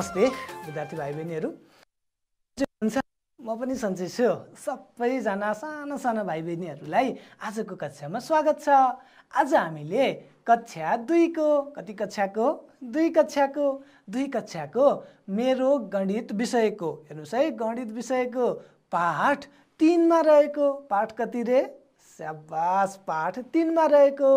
नमस्ते विद्यार्थी भाइ बहिनीहरू म पनि सन्चै छु सबैजना साना सानो भाइ बहिनीहरूलाई आजको कक्षामा स्वागत छ आज हामीले कक्षा दुईको कति कक्षाको दुई कक्षाको दुई कक्षाको मेरो गणित विषयको हेर्नुहोस् है गणित विषयको पाठ तिनमा रहेको पाठ कति रे स्याबास पाठ तिनमा रहेको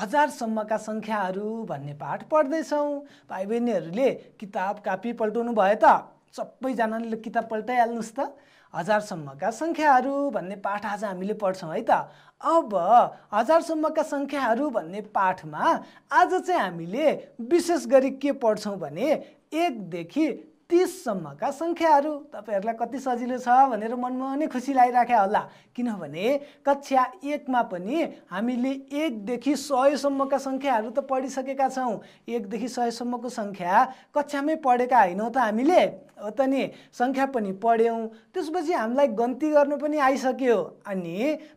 हजारसम्मका सङ्ख्याहरू भन्ने पाठ पढ्दैछौँ भाइ बहिनीहरूले किताब कापी पल्टाउनु भयो त सबैजनाले किताब पल्टाइहाल्नुहोस् त हजारसम्मका सङ्ख्याहरू भन्ने पाठ आज हामीले पढ्छौँ है त अब हजारसम्मका सङ्ख्याहरू भन्ने पाठमा आज चाहिँ हामीले विशेष गरी के पढ्छौँ भने एकदेखि तिससम्मका सङ्ख्याहरू तपाईँहरूलाई कति सजिलो छ भनेर मनमा नै खुसी लागिराख्या होला किनभने कक्षा एकमा पनि हामीले एकदेखि सयसम्मका सङ्ख्याहरू त पढिसकेका छौँ एकदेखि सयसम्मको सङ्ख्या कक्षामै पढेका होइनौँ त हामीले हो त नि सङ्ख्या पनि पढ्यौँ त्यसपछि हामीलाई गन्ती गर्नु पनि आइसक्यो अनि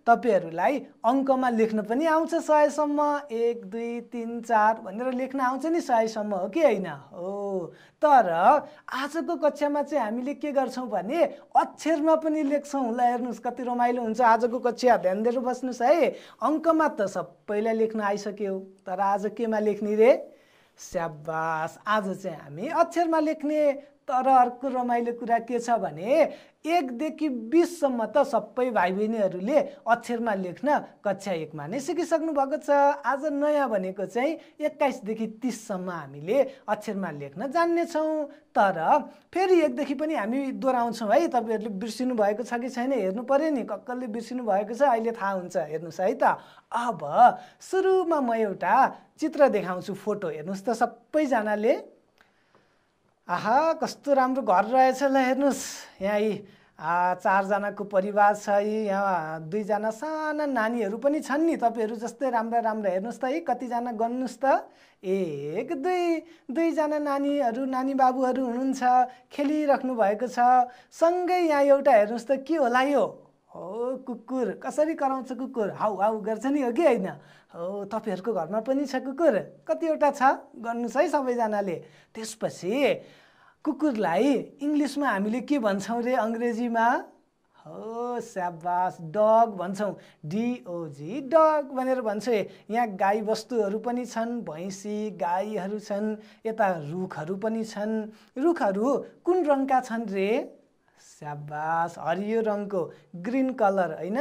तपाईँहरूलाई अङ्कमा लेख्न पनि आउँछ सयसम्म एक दुई तिन चार भनेर लेख्न आउँछ नि सयसम्म हो कि होइन हो तर आजको कक्षामा चाहिँ हामीले के गर्छौँ भने अक्षरमा पनि लेख्छौँ ल हेर्नुहोस् कति रमाइलो हुन्छ आजको कक्षा ध्यान दिएर बस्नुहोस् है अङ्कमा त सबैलाई लेख्न आइसक्यो तर आज केमा लेख्ने रे स्याबास आज चाहिँ हामी अक्षरमा लेख्ने तर अर्को रमाइलो कुरा के छ भने एकदेखि बिससम्म त सबै भाइ बहिनीहरूले अक्षरमा लेख्न कक्षा एकमा नै सिकिसक्नु भएको छ आज नयाँ भनेको चाहिँ एक्काइसदेखि तिससम्म हामीले अक्षरमा लेख्न जान्नेछौँ तर फेरि एकदेखि पनि हामी दोहोऱ्याउँछौँ है तपाईँहरूले बिर्सिनु भएको छ कि छैन हेर्नु पऱ्यो नि कक्कलले बिर्सिनु भएको छ अहिले थाहा हुन्छ हेर्नुहोस् है त अब सुरुमा म एउटा चित्र देखाउँछु फोटो हेर्नुहोस् त सबैजनाले आहा कस्तो राम्रो घर रहेछ ल हेर्नुहोस् यहाँ यी चारजनाको परिवार छ यी यहाँ दुईजना साना नानीहरू पनि छन् नि तपाईँहरू जस्तै राम्रा राम्रा हेर्नुहोस् त है कतिजना गर्नुहोस् त एक दुई दुईजना नानीहरू नानी बाबुहरू हुनुहुन्छ खेलिराख्नु भएको छ सँगै यहाँ एउटा हेर्नुहोस् त के होला यो हो कुकुर कसरी कराउँछ कुकुर हाउ हाउ गर्छ नि हो कि होइन हो तपाईँहरूको घरमा पनि छ कुकुर कतिवटा छ गर्नुहोस् है सबैजनाले त्यसपछि कुकुरलाई इङ्ग्लिसमा हामीले के भन्छौँ रे अङ्ग्रेजीमा हो स्याबास डग भन्छौँ डिओजी डग भनेर भन्छौँ यहाँ गाई वस्तुहरू पनि छन् भैँसी गाईहरू छन् यता रुखहरू पनि छन् रुखहरू कुन रङका छन् रे स्याबास हरियो रङको ग्रिन कलर होइन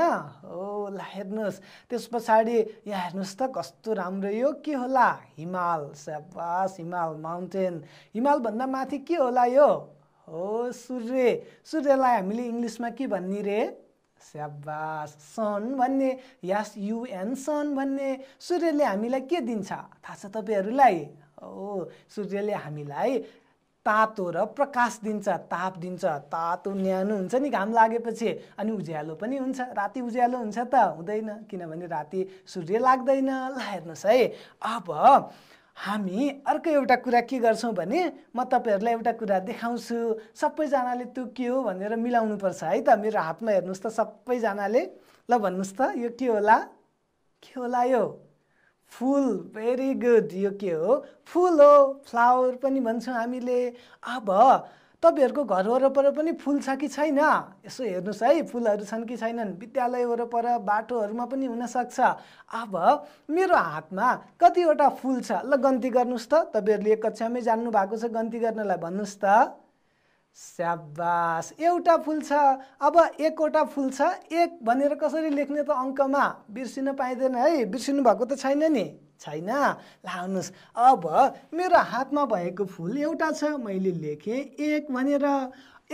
हो ल हेर्नुहोस् त्यस पछाडि यहाँ हेर्नुहोस् त कस्तो राम्रो यो के होला हिमाल स्याबास हिमाल माउन्टेन हिमालभन्दा माथि के होला यो हो सूर्य सूर्यलाई हामीले इङ्ग्लिसमा के भन्ने रे स्याबास सन भन्ने यास युएन सन भन्ने सूर्यले हामीलाई के दिन्छ थाहा छ तपाईँहरूलाई ओ सूर्यले हामीलाई तातो र प्रकाश दिन्छ ताप दिन्छ तातो न्यानो हुन्छ नि घाम लागेपछि अनि उज्यालो पनि हुन्छ राति उज्यालो हुन्छ त हुँदैन किनभने राति सूर्य लाग्दैन ल हेर्नुहोस् है अब हामी अर्को एउटा कुरा के गर्छौँ भने म तपाईँहरूलाई एउटा कुरा देखाउँछु सबैजनाले त्यो के हो भनेर मिलाउनुपर्छ है त मेरो हातमा हेर्नुहोस् त सबैजनाले ल भन्नुहोस् त यो के होला के होला यो फुल भेरी गुड यो के हो फुल हो फ्लावर पनि भन्छौँ हामीले अब तपाईँहरूको घर वरपर पनि फुल छ कि छैन यसो हेर्नुहोस् है फुलहरू छन् कि छैनन् विद्यालय वरपर बाटोहरूमा पनि हुनसक्छ अब मेरो हातमा कतिवटा फुल छ ल गन्ती गर्नुहोस् त तपाईँहरूले एक कक्षामै जान्नु भएको छ गन्ती गर्नलाई भन्नुहोस् त स्याबास एउटा फुल छ अब एकवटा फुल छ एक भनेर कसरी लेख्ने त अङ्कमा बिर्सिन पाइँदैन है बिर्सिनु भएको त छैन नि छैन लाउनुहोस् अब मेरो हातमा भएको फुल एउटा छ मैले लेखेँ एक भनेर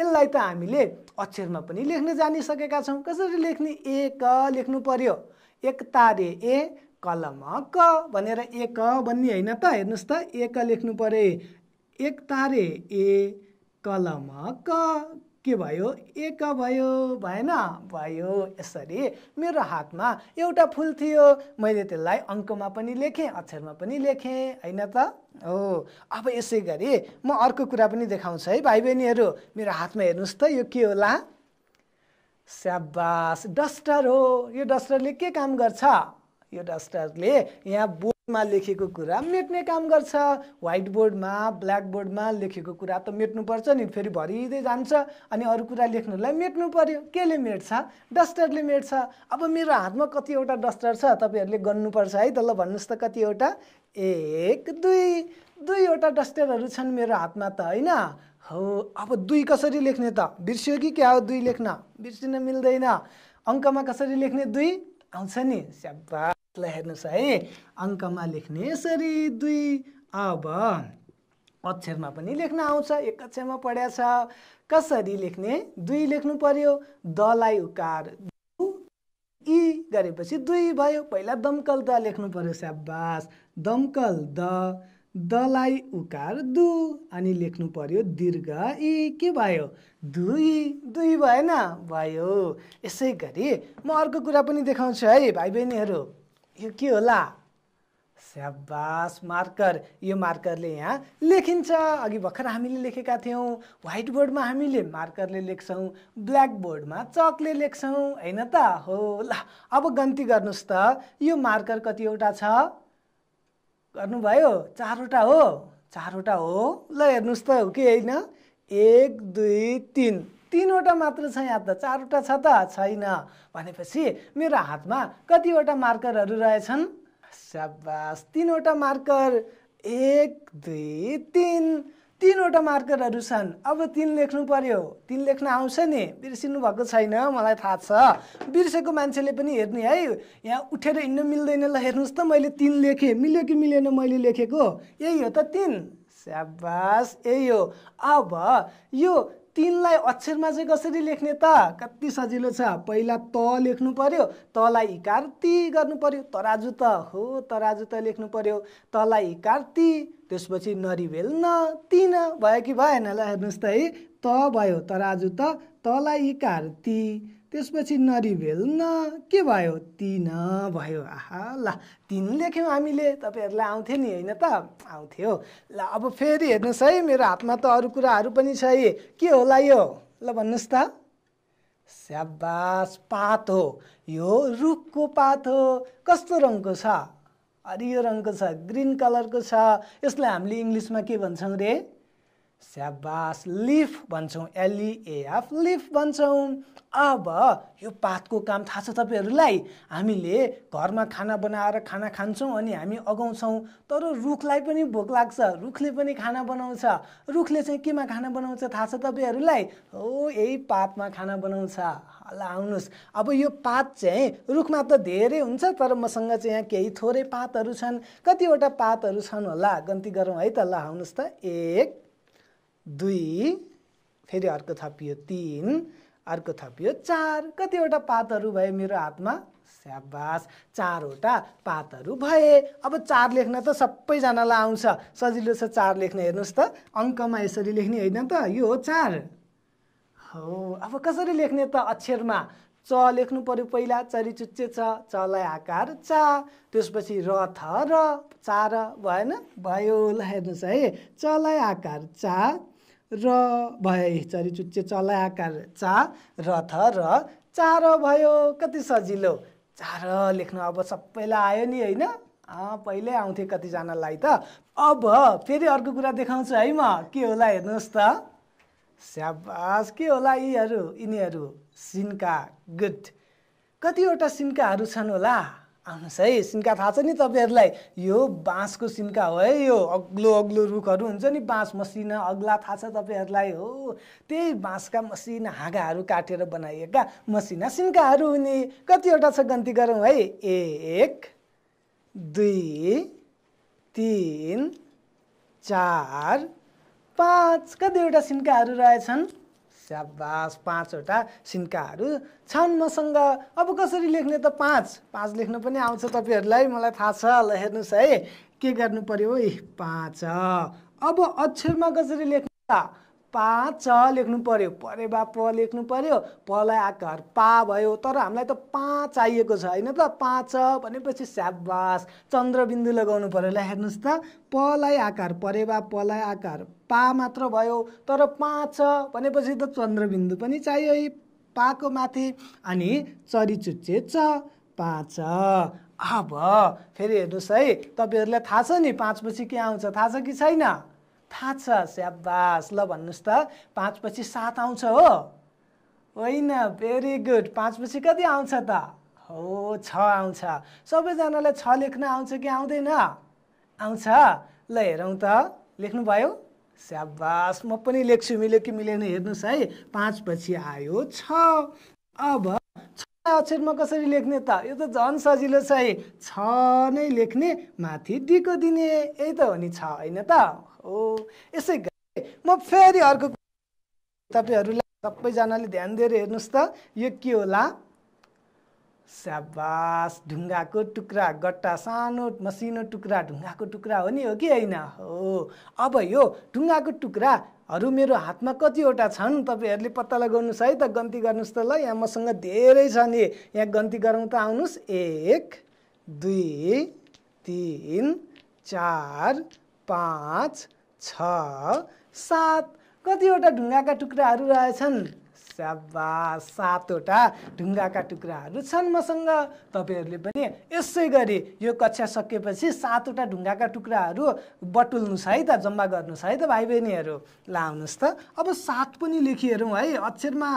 यसलाई त हामीले अक्षरमा पनि लेख्न जानिसकेका छौँ कसरी लेख्ने एक लेख्नु पर्यो एक तारे ए कलम क भनेर एक भन्ने होइन त हेर्नुहोस् त एक लेख्नु पऱ्यो एक तारे ए कलम क के भयो एक भयो भएन भयो यसरी मेरो हातमा एउटा फुल थियो मैले त्यसलाई अङ्कमा पनि लेखेँ अक्षरमा पनि लेखेँ होइन त हो अब यसै गरी म अर्को कुरा पनि देखाउँछु है भाइ बहिनीहरू मेरो हातमा हेर्नुहोस् त यो के होला स्याबास डस्टर हो यो डस्टरले के काम गर्छ यो डस्टरले यहाँ मा लेखेको कुरा मेट्ने काम गर्छ व्हाइट बोर्डमा ब्ल्याक बोर्डमा लेखेको कुरा त मेट्नुपर्छ नि फेरि भरिँदै जान्छ अनि अरू कुरा लेख्नुलाई मेट्नु पऱ्यो केले मेट्छ डस्टरले मेट्छ अब मेरो हातमा कतिवटा डस्टर छ तपाईँहरूले गर्नुपर्छ है त ल भन्नुहोस् त कतिवटा एक दुई दुईवटा डस्टरहरू छन् मेरो हातमा त होइन हो अब दुई कसरी लेख्ने त बिर्स्यो कि क्या हो दुई लेख्न बिर्सिन मिल्दैन अङ्कमा कसरी लेख्ने दुई आउँछ नि स्याबा ल हेर्नुहोस् है अङ्कमा लेख्ने यसरी दुई अब अक्षरमा पनि लेख्न आउँछ एक अक्षरमा पढ्या छ कसरी लेख्ने दुई लेख्नु पर्यो दलाई उकार इ गरेपछि दुई भयो पहिला दमकल द लेख्नु पर्यो स्याबास दमकल द दलाई उकार दु अनि लेख्नु पर्यो दीर्घ इ के भयो दुई दुई भएन भयो यसै गरी म अर्को कुरा पनि देखाउँछु है भाइ बहिनीहरू यो के होला स्याबास मार्कर यो मार्करले यहाँ लेखिन्छ अघि भर्खर हामीले लेखेका थियौँ व्हाइट बोर्डमा हामीले मार्करले लेख्छौँ ब्ल्याक बोर्डमा चकले लेख्छौँ होइन त हो ल अब गन्ती गर्नुहोस् त यो मार्कर कतिवटा छ गर्नुभयो चारवटा हो चारवटा हो ल हेर्नुहोस् त हो कि होइन एक दुई तिन तिनवटा मात्र छ यहाँ त चारवटा छ त छैन भनेपछि मेरो हातमा कतिवटा मार्करहरू रहेछन् स्याबास तिनवटा मार्कर एक दुई तिन तिनवटा मार्करहरू छन् अब तिन लेख्नु पर्यो तिन लेख्न आउँछ नि बिर्सिनु भएको छैन मलाई थाहा छ बिर्सेको मान्छेले पनि हेर्ने है यहाँ उठेर हिँड्नु मिल्दैन ल हेर्नुहोस् त मैले तिन लेखेँ मिल्यो कि मिलेन मैले लेखेको यही हो त तिन स्याबास यही हो अब यो तिनलाई अक्षरमा चाहिँ कसरी लेख्ने त कति सजिलो छ पहिला त लेख्नु पर्यो तलाई इकार ती गर्नु पर्यो तराजु त हो तराजु त लेख्नु पर्यो तलाई इकार ती त्यसपछि नरिभेल न तिन भयो कि भएन ल हेर्नुहोस् त है त भयो तराजु त तलाई इकार त्यसपछि नरिभेल न के भयो तिन भयो आहा ल तिन लेख्यौँ हामीले तपाईँहरूलाई आउँथ्यो नि होइन त आउँथ्यो ल अब फेरि हेर्नुहोस् है मेरो हातमा त अरू कुराहरू पनि छ है के होला यो ल भन्नुहोस् त स्याबास पात हो यो रुखको पात हो कस्तो रङको छ हरियो रङको छ ग्रिन कलरको छ यसलाई हामीले इङ्ग्लिसमा के भन्छौँ रे स्याबास लिफ भन्छौँ एलइएफ e लिफ भन्छौँ अब यो पातको काम थाहा छ तपाईँहरूलाई हामीले घरमा खाना बनाएर खाना खान्छौँ अनि हामी अगाउँछौँ तर रुखलाई पनि भोक लाग्छ रुखले पनि खाना बनाउँछ रुखले चाहिँ केमा खाना बनाउँछ थाहा छ तपाईँहरूलाई हो यही पातमा खाना बनाउँछ ल आउनुहोस् अब यो पात चाहिँ रुखमा त धेरै हुन्छ तर मसँग चाहिँ यहाँ केही थोरै पातहरू छन् कतिवटा पातहरू छन् होला गन्ती गरौँ है त ल आउनुहोस् त एक दुई फेरि अर्को थपियो तिन अर्को थपियो चार कतिवटा पातहरू भए मेरो हातमा स्याबास चारवटा पातहरू भए अब चार लेख्न त सबैजनालाई आउँछ सजिलो छ चार लेख्न हेर्नुहोस् त अङ्कमा यसरी लेख्ने होइन त यो हो चार हो अब कसरी लेख्ने त अक्षरमा च लेख्नु पऱ्यो पहिला चरिचुच्चे छ चलाई आकार चा त्यसपछि र थ र चार भएन भयो ल हेर्नुहोस् है चलाई आकार चा र भए चरी चुच्चे चला आकार चा रथ र चार भयो कति सजिलो चार लेख्न अब सबैलाई आयो नि होइन पहिल्यै आउँथेँ कतिजनालाई त अब फेरि अर्को कुरा देखाउँछु है म के होला हेर्नुहोस् त स्याबास के होला यीहरू यिनीहरू सिन्का गुड कतिवटा सिन्काहरू छन् होला आउनुहोस् है सिन्का थाहा छ नि तपाईँहरूलाई यो बाँसको सिन्का हो है यो अग्लो अग्लो रुखहरू हुन्छ नि बाँस मसिना अग्ला थाहा छ तपाईँहरूलाई हो त्यही बाँसका मसिना हाँगाहरू काटेर बनाइएका मसिना सिन्काहरू हुने कतिवटा छ गन्ती गरौँ है एक दुई तिन चार पाँच कतिवटा सिन्काहरू रहेछन् स्याबास पाँचवटा सिन्काहरू छन् मसँग अब कसरी लेख्ने त पाँच पाँच लेख्नु पनि आउँछ तपाईँहरूलाई मलाई थाहा छ ल हेर्नुहोस् है के गर्नु पऱ्यो है पाँच अब अक्षरमा कसरी लेख्नु पा लेख्नु पऱ्यो परे बा प लेख्नु पऱ्यो पलाई आकार पा भयो तर हामीलाई त पा चाहिएको छ होइन त पाँच भनेपछि स्याबास चन्द्रबिन्दु लगाउनु पऱ्यो ल हेर्नुहोस् त पलाई आकार परे बा पलाई आकार पा मात्र भयो तर पाँच भनेपछि त चन्द्रबिन्दु पनि चाहियो है पाको माथि अनि चरिचुच्चे च पाँच अब फेरि हेर्नुहोस् है तपाईँहरूलाई थाहा छ नि पाँचपछि के आउँछ थाहा छ कि छैन थाहा छ स्याबास ल भन्नुहोस् त पाँच पछि सात आउँछ हो होइन भेरी गुड पाँच पछि कति आउँछ त हो छ आउँछ सबैजनालाई छ लेख्न आउँछ कि आउँदैन आउँछ ल हेरौँ त लेख्नुभयो स्याबास म पनि लेख्छु मिल्यो कि मिलेन हेर्नुहोस् है पाँच पछि आयो छ अब छ अक्षरमा कसरी लेख्ने त यो त झन् सजिलो छ है छ नै लेख्ने माथि डिको दिने यही त हो नि छ होइन त हो यसै गरी म फेरि अर्को तपाईँहरूलाई सबैजनाले ध्यान दिएर हेर्नुहोस् त यो के होला स्याबास ढुङ्गाको टुक्रा गट्टा सानो मसिनो टुक्रा ढुङ्गाको टुक्रा हो नि हो कि होइन हो अब यो ढुङ्गाको टुक्राहरू मेरो हातमा कतिवटा छन् तपाईँहरूले पत्ता लगाउनुहोस् है त गन्ती गर्नुहोस् त ल यहाँ मसँग धेरै छन् नि यहाँ गन्ती गरौँ त आउनुहोस् एक दुई तिन चार पाँच छ सात कतिवटा ढुङ्गाका टुक्राहरू रहेछन् स्याबा सातवटा ढुङ्गाका टुक्राहरू छन् मसँग तपाईँहरूले पनि यसै गरी यो कक्षा सकेपछि सातवटा ढुङ्गाका टुक्राहरू बटुल्नुहोस् है त जम्मा गर्नुहोस् है त भाइ बहिनीहरू ल आउनुहोस् त अब सात पनि लेखिहेरौँ है अक्षरमा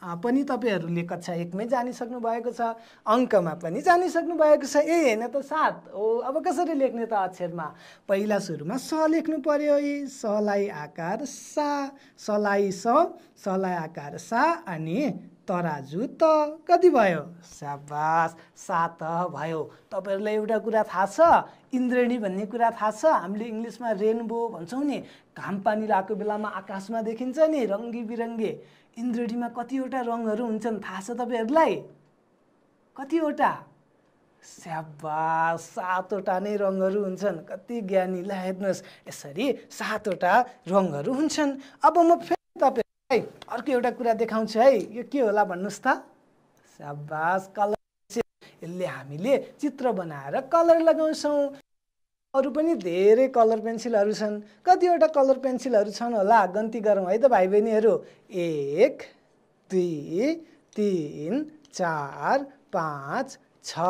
पनि तपाईँहरूले कक्षा एकमै जानिसक्नु भएको छ अङ्कमा पनि जानिसक्नु भएको छ ए होइन त सात हो अब कसरी लेख्ने त अक्षरमा पहिला सुरुमा स लेख्नु पर्यो है सलाई आकार सा सलाई स सलाई आकार सा अनि तराजु त कति भयो साबास सात भयो तपाईँहरूलाई एउटा कुरा थाहा छ इन्द्रणी भन्ने कुरा थाहा छ हामीले इङ्ग्लिसमा रेनबो भन्छौँ नि घाम पानी लगाएको बेलामा आकाशमा देखिन्छ नि रङ्गी बिरङ्गी इन्द्रेणीमा कतिवटा रङहरू हुन्छन् थाहा छ तपाईँहरूलाई कतिवटा स्याबा सातवटा नै रङहरू हुन्छन् कति ज्ञानीलाई हेर्नुहोस् यसरी सातवटा रङहरू हुन्छन् अब म फेरि तपाईँहरूलाई अर्को एउटा कुरा देखाउँछु है यो के होला भन्नुहोस् त स्याबास कलर यसले हामीले चित्र बनाएर कलर लगाउँछौँ अरू पनि धेरै कलर पेन्सिलहरू छन् कतिवटा कलर पेन्सिलहरू छन् होला गन्ती गरौँ है त भाइ बहिनीहरू एक दुई तिन चार पाँच छ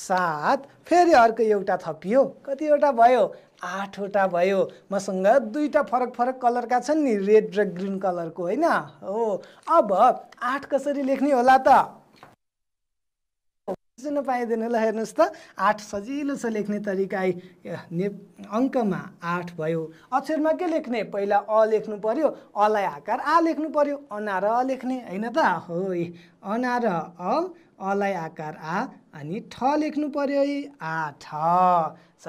सात फेरि अर्को एउटा थपियो कतिवटा भयो आठवटा भयो मसँग दुईवटा फरक फरक कलरका छन् नि रेड र ग्रिन कलरको होइन हो अब आठ कसरी लेख्ने होला त बुझ्न पाइँदैन ल हेर्नुहोस् त आठ सजिलो छ लेख्ने तरिका ने अङ्कमा आठ भयो अक्षरमा के लेख्ने पहिला अ लेख्नु पऱ्यो अलाई आकार आ लेख्नु पऱ्यो र अ लेख्ने होइन त हो र अ अलाई आकार आ अनि ठ लेख्नु पऱ्यो है आठ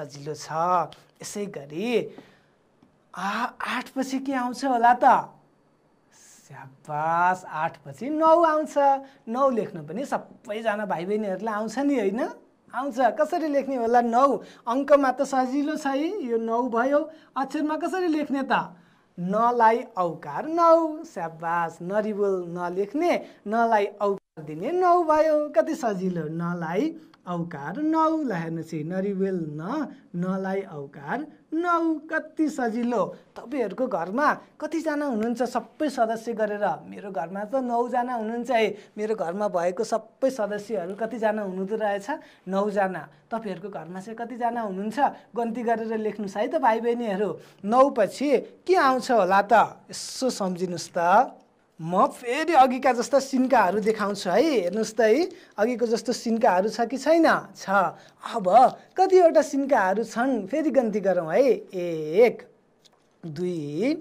सजिलो छ यसै गरी आ आठपछि के आउँछ होला त स्याबास आठपछि नौ आउँछ नौ लेख्नु पनि सबैजना भाइ बहिनीहरूलाई आउँछ नि होइन आउँछ कसरी लेख्ने होला नौ अङ्कमा त सजिलो छ है यो नौ भयो अक्षरमा कसरी लेख्ने त नलाई औकार नौ स्याबास नरिबोल नलेख्ने नलाई औकार दिने नौ भयो कति सजिलो नलाई औकार नौ ल हेर्नुहोस् नरिबेल न नलाई औकार नौ कति सजिलो तपाईँहरूको घरमा कतिजना हुनुहुन्छ सबै सदस्य गरेर मेरो घरमा त नौजना हुनुहुन्छ है मेरो घरमा भएको सबै सदस्यहरू कतिजना हुनुहुँदो रहेछ नौजना तपाईँहरूको घरमा चाहिँ कतिजना हुनुहुन्छ गन्ती गरेर लेख्नुहोस् है त भाइ बहिनीहरू नौ पछि के आउँछ होला त यसो सम्झिनुहोस् त म फेरि अघिका जस्ता सिन्काहरू देखाउँछु है हेर्नुहोस् त है अघिको जस्तो सिन्काहरू छ कि छैन छ अब कतिवटा सिन्काहरू छन् फेरि गन्ती गरौँ है एक दुई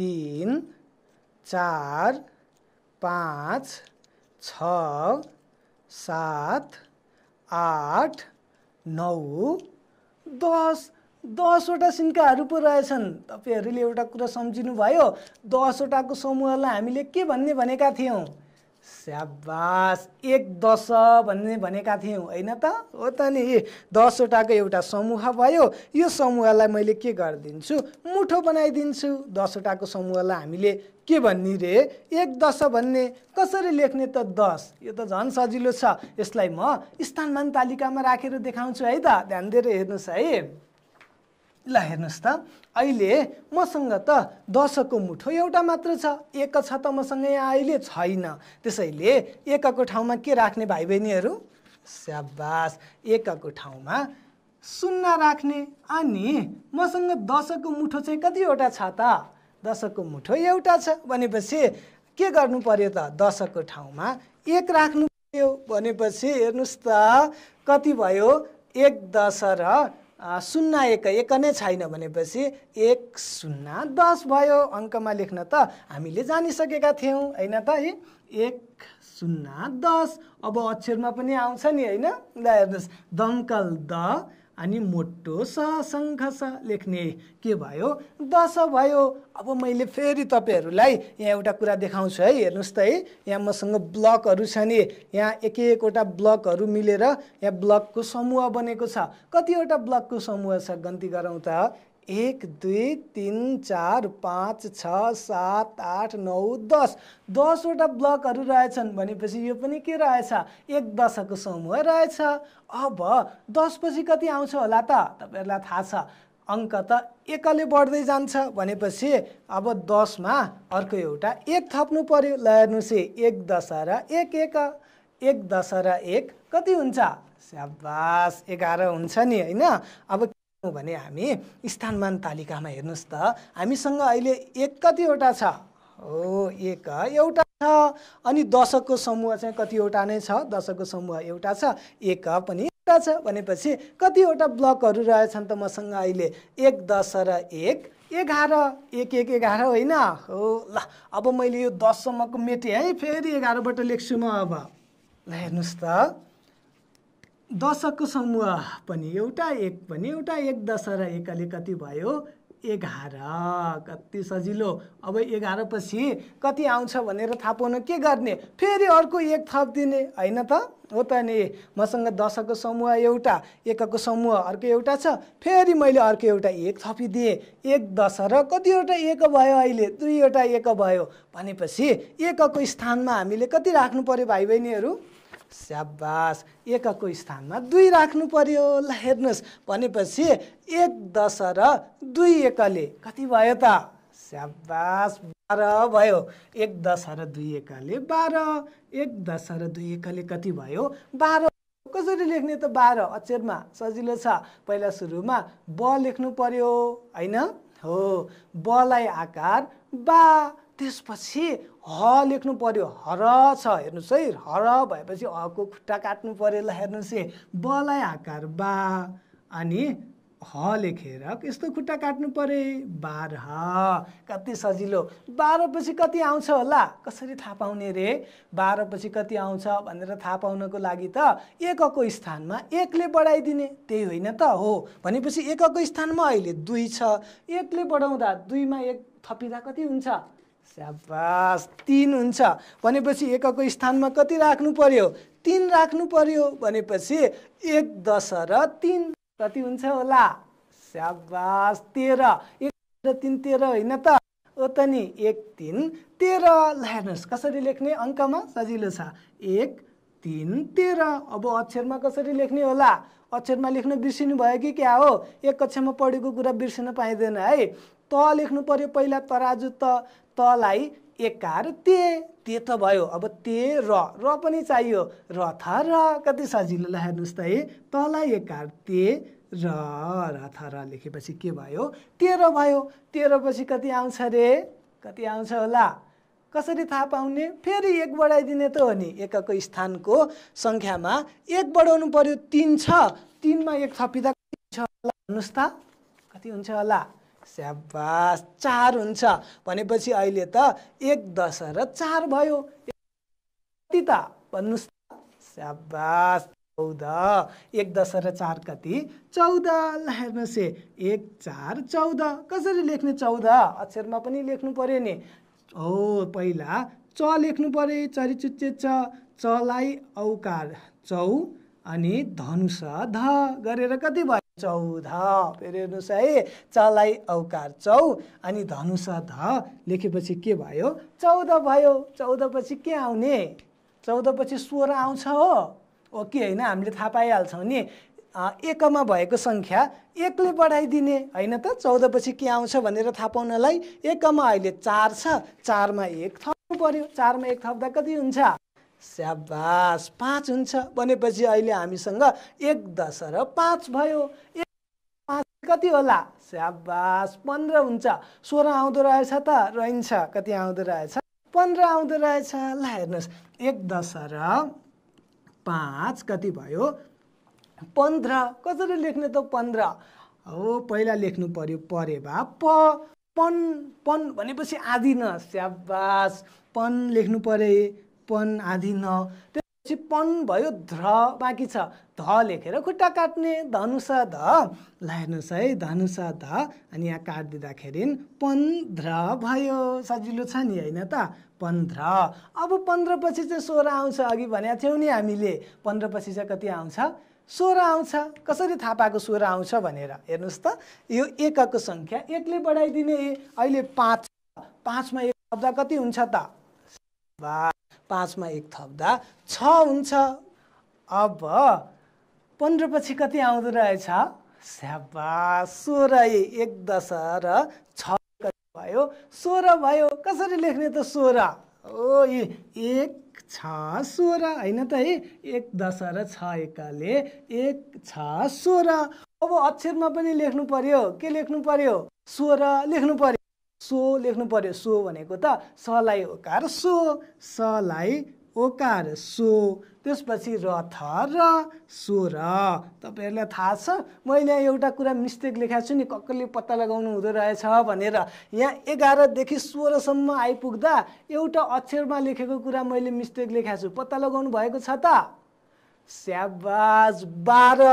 तिन चार पाँच छ सात आठ नौ दस दसवटा सिन्काहरू पो रहेछन् तपाईँहरूले एउटा कुरा सम्झिनुभयो दसवटाको समूहलाई हामीले के भन्ने भनेका थियौँ स्याबास एक दश भन्ने भनेका थियौँ होइन त हो त नि दसवटाको एउटा समूह भयो यो समूहलाई मैले के गरिदिन्छु मुठो बनाइदिन्छु दसवटाको समूहलाई हामीले के भन्ने रे एक दश भन्ने कसरी लेख्ने त दस यो त झन् सजिलो छ यसलाई म स्थानमान तालिकामा राखेर देखाउँछु है त ध्यान दिएर हेर्नुहोस् है ल हेर्नुहोस् त अहिले मसँग त दसको मुठो एउटा मात्र छ एक छ त मसँग यहाँ अहिले छैन त्यसैले एकको ठाउँमा के राख्ने भाइ बहिनीहरू स्याबास एकको ठाउँमा सुन्ना राख्ने अनि मसँग दसको मुठो चाहिँ कतिवटा छ त दसको मुठो एउटा छ भनेपछि के गर्नु पर्यो त दसको ठाउँमा एक राख्नु पर्यो भनेपछि हेर्नुहोस् त कति भयो एक दस र सुन्ना एक एक नै छैन भनेपछि एक शून्य दस भयो अङ्कमा लेख्न त हामीले जानिसकेका थियौँ होइन त है एक शून्य दस अब अक्षरमा पनि आउँछ नि होइन ल हेर्नुहोस् दङ्कल द अनि मोटो शङ्ख स लेख्ने के भयो दस भयो अब मैले फेरि तपाईँहरूलाई यहाँ एउटा कुरा देखाउँछु है हेर्नुहोस् त है यहाँ मसँग ब्लकहरू छ नि यहाँ एक एकवटा ब्लकहरू मिलेर यहाँ ब्लकको समूह बनेको छ कतिवटा ब्लकको समूह छ गन्ती गरौँ त एक दुई तिन चार पाँच छ सात आठ नौ दस दसवटा ब्लकहरू रहेछन् भनेपछि यो पनि के रहेछ एक दशको समूह रहेछ अब दस पछि कति आउँछ होला त तपाईँहरूलाई थाहा छ अङ्क त एकले बढ्दै जान्छ भनेपछि अब दसमा अर्को एउटा एक थप्नु पऱ्यो ल हेर्नुहोस् है एक दशहरा एक एक एक दशहरा एक कति हुन्छ स्याबास एघार हुन्छ नि होइन अब के भने हामी स्थानमान तालिकामा हेर्नुहोस् त हामीसँग अहिले एक कतिवटा छ हो एक एउटा अनि दशकको समूह चाहिँ कतिवटा नै छ दशकको समूह एउटा छ एक पनि एउटा छ भनेपछि कतिवटा ब्लकहरू रहेछन् त मसँग अहिले एक दश र एक एघार एक एक एघार होइन हो ल अब मैले यो दससम्मको मेटेँ है फेरि एघारबाट लेख्छु म अब ल हेर्नुहोस् त दशकको समूह पनि एउटा एक पनि एउटा एक दश र एकले कति भयो एघार कति सजिलो अब एघारपछि कति आउँछ भनेर थाहा पाउनु के गर्ने फेरि अर्को एक थप दिने होइन त हो त नि मसँग दसको समूह एउटा एकको समूह अर्को एउटा छ फेरि मैले अर्को एउटा एक थपिदिएँ एक दस र कतिवटा एक भयो अहिले दुईवटा एक भयो भनेपछि एकको स्थानमा हामीले कति राख्नु पऱ्यो भाइ बहिनीहरू स्याबास एकको स्थानमा दुई राख्नु पर्यो ल हेर्नुहोस् भनेपछि एक दश र दुई एकले कति भयो त स्याबास बाह्र भयो एक दश र दुई एकले बाह्र एक दश र दुई एकले कति भयो बाह्र कसरी लेख्ने त बाह्र अक्षरमा सजिलो छ पहिला सुरुमा ब लेख्नु पर्यो होइन हो बलाई आकार बा त्यसपछि ह लेख्नु पऱ्यो हर छ हेर्नुहोस् है हर भएपछि हको खुट्टा काट्नु पऱ्यो ल हेर्नुहोस् है बलाई आकार बा अनि ह लेखेर यस्तो खुट्टा काट्नु पऱ्यो बाह्र कति सजिलो बाह्रपछि कति आउँछ होला कसरी थाहा पाउने रे बाह्रपछि कति आउँछ भनेर थाहा पाउनको लागि त एकको स्थानमा एकले बढाइदिने त्यही होइन त हो भनेपछि एकको स्थानमा अहिले दुई छ एकले बढाउँदा दुईमा एक थपिँदा कति हुन्छ स्याबास तिन हुन्छ भनेपछि एकको स्थानमा कति राख्नु पर्यो तिन राख्नु पर्यो भनेपछि एक दस र तिन कति हुन्छ होला स्याबास तेह्र एक र तिन तेह्र होइन त ओ त नि एक तिन तेह्र ल हेर्नुहोस् कसरी लेख्ने अङ्कमा सजिलो छ एक तिन तेह्र अब अक्षरमा कसरी लेख्ने होला अक्षरमा लेख्न बिर्सिनु भयो कि क्या हो एक कक्षामा पढेको कुरा बिर्सिन पाइँदैन है त लेख्नु पर्यो पहिला तराजु त तलाई एकार ते ते त भयो अब ते र र पनि चाहियो र थ र कति सजिलो हेर्नुहोस् त है तलाई एकार ते र र थ र लेखेपछि के भयो तेह्र भयो तेह्रपछि पछि कति आउँछ रे कति आउँछ होला कसरी थाहा पाउने फेरि एक बढाइदिने त हो नि एकको स्थानको सङ्ख्यामा एक बढाउनु पर्यो तिन छ तिनमा एक थपिँदा कति छ होला भन्नुहोस् त कति हुन्छ होला स्याबास चार हुन्छ भनेपछि अहिले त एक दस र चार भयो कति त भन्नुहोस् स्याबास चौध एक दस र चार कति चौध ल हेर्नुहोस् एक चार चौध कसरी लेख्ने चौध अक्षरमा पनि लेख्नु पऱ्यो नि हो पहिला च लेख्नु पऱ्यो चरिचुच्चे च चलाई औकार चौ अनि धनुष ध गरेर कति भयो चौध फेरि हेर्नुहोस् है चलाई औकार चौ अनि धनुष ध लेखेपछि के भयो चौध भयो चौध पछि के आउने चौध पछि सोह्र आउँछ हो हो के होइन हामीले थाहा पाइहाल्छौँ नि एकमा भएको सङ्ख्या एकले बढाइदिने होइन त चौध पछि के आउँछ भनेर थाहा पाउनलाई एकमा अहिले चार छ चारमा एक थप्नु पऱ्यो चारमा एक थप्दा कति हुन्छ स्याबास पाँच हुन्छ भनेपछि अहिले हामीसँग एक दस र पाँच भयो एक पाँच कति होला स्याबास पन्ध्र हुन्छ सोह्र आउँदो रहेछ त रहन्छ कति आउँदो रहेछ पन्ध्र आउँदो रहेछ ल हेर्नुहोस् एक दस र पाँच कति भयो पन्ध्र कसरी लेख्ने त पन्ध्र हो पहिला लेख्नु पऱ्यो परेवा प पन पन भनेपछि आदिन स्याबास पन लेख्नु परे पन आदि न त्यसपछि पन भयो ध्र बाँकी छ ध लेखेर खुट्टा काट्ने धनुष ध ला हेर्नुहोस् है धनुष ध अनि यहाँ काटिदिँदाखेरि पन ध्र भयो सजिलो छ नि होइन त पन्ध्र अब पन्ध्रपछि चाहिँ सोह्र आउँछ अघि भनेको थियौँ नि हामीले पन्ध्रपछि चाहिँ कति आउँछ सोह्र आउँछ कसरी थाहा पाएको सोह्र आउँछ भनेर हेर्नुहोस् त यो एकको सङ्ख्या एकले बढाइदिने अहिले पाँच पाँचमा एक शब्द कति हुन्छ त पाँचमा एक थप्दा छ हुन्छ अब पन्ध्र पछि कति आउँदो रहेछ स्याबा सोह्र एक दश र छ कति भयो सोह्र भयो कसरी लेख्ने त सोह्र ओ एक छ सोह्र होइन त है एक दस र छ एकले एक छ सोह्र अब अक्षरमा पनि लेख्नु पर्यो के लेख्नु पर्यो सोह्र लेख्नु पर्यो सो लेख्नु पर्यो सो भनेको त सलाई ओकार सो सलाई ओकार सो त्यसपछि रथ र सो र तपाईँहरूलाई थाहा छ मैले एउटा कुरा मिस्टेक लेखाएको छु नि कक्कले पत्ता लगाउनु हुँदो रहेछ भनेर यहाँ एघारदेखि सोह्रसम्म आइपुग्दा एउटा अक्षरमा लेखेको कुरा मैले मिस्टेक लेखाएको छु पत्ता लगाउनु भएको छ त स्याबास बाह्र